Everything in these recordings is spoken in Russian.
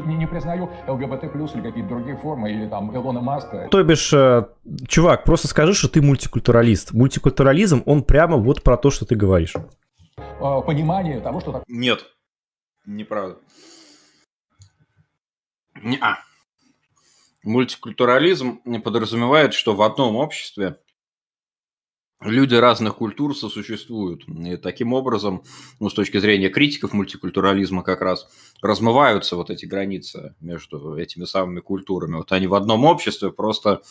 не, не признаю ЛГБТ плюс или какие-то другие формы, или там Илона Маска. То бишь, э, чувак, просто скажи, что ты мультикультуралист. Мультикультурализм, он прямо вот про то, что ты говоришь. А, понимание того, что так... Нет, неправда. Не -а. Мультикультурализм не подразумевает, что в одном обществе люди разных культур сосуществуют. И таким образом, ну, с точки зрения критиков мультикультурализма как раз, размываются вот эти границы между этими самыми культурами. Вот они в одном обществе просто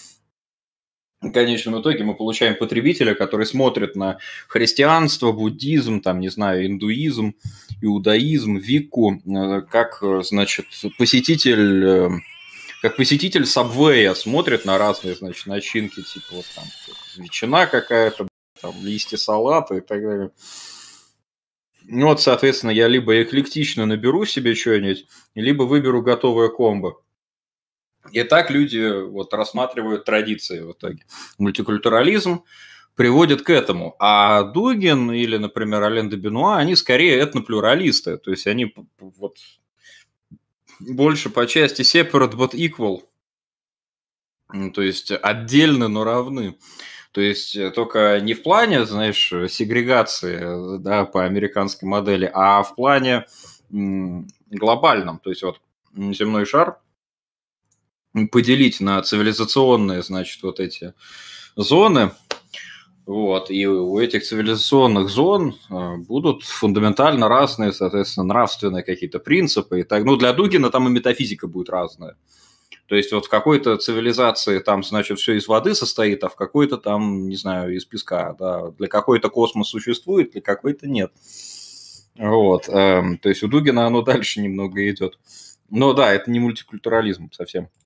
в конечном итоге мы получаем потребителя, который смотрит на христианство, буддизм, там, не знаю, индуизм, иудаизм, вику, э, как, э, значит, посетитель э, как посетитель Сабвея смотрит на разные, значит, начинки, типа вот там ветчина какая-то, там листья салата и так далее. Ну вот, соответственно, я либо эклектично наберу себе что-нибудь, либо выберу готовое комбо. И так люди вот рассматривают традиции в итоге. Мультикультурализм приводит к этому. А Дугин или, например, Ален де Бенуа, они скорее этноплюралисты. То есть они вот больше по части separate but equal. То есть отдельно, но равны. То есть э, только не в плане, знаешь, сегрегации э, да, по американской модели, а в плане глобальном. То есть вот земной шар поделить на цивилизационные, значит, вот эти зоны – вот, и у этих цивилизационных зон э, будут фундаментально разные, соответственно, нравственные какие-то принципы. И так, ну, для Дугина там и метафизика будет разная. То есть вот в какой-то цивилизации там, значит, все из воды состоит, а в какой-то там, не знаю, из песка. Да. Для какой-то космос существует, для какой-то нет. Вот. Эм, то есть у Дугина оно дальше немного идет. Но да, это не мультикультурализм совсем.